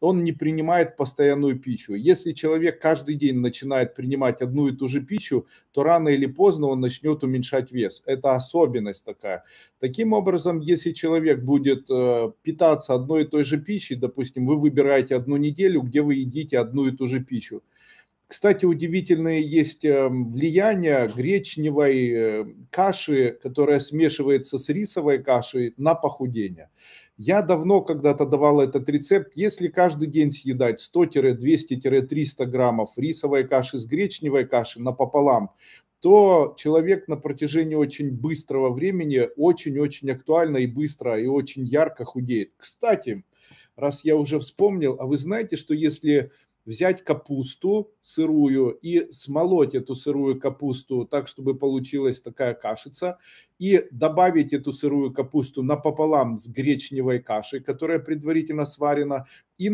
он не принимает постоянную пищу. Если человек каждый день начинает принимать одну и ту же пищу, то рано или поздно он начнет уменьшать вес. Это особенность такая. Таким образом, если человек будет э, питаться одной и той же пищей, допустим, вы выбираете одну неделю, где вы едите одну и ту же пищу, кстати, удивительное есть эм, влияние гречневой эм, каши, которая смешивается с рисовой кашей на похудение. Я давно когда-то давал этот рецепт. Если каждый день съедать 100-200-300 граммов рисовой каши с гречневой кашей напополам, то человек на протяжении очень быстрого времени очень-очень актуально и быстро и очень ярко худеет. Кстати, раз я уже вспомнил, а вы знаете, что если взять капусту сырую и смолоть эту сырую капусту так, чтобы получилась такая кашица, и добавить эту сырую капусту напополам с гречневой кашей, которая предварительно сварена, и